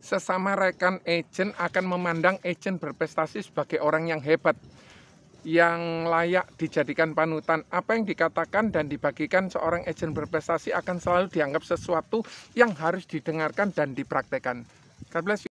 sesama rekan agent akan memandang agent berprestasi sebagai orang yang hebat yang layak dijadikan panutan. Apa yang dikatakan dan dibagikan seorang agent berprestasi akan selalu dianggap sesuatu yang harus didengarkan dan dipraktekkan. God bless you.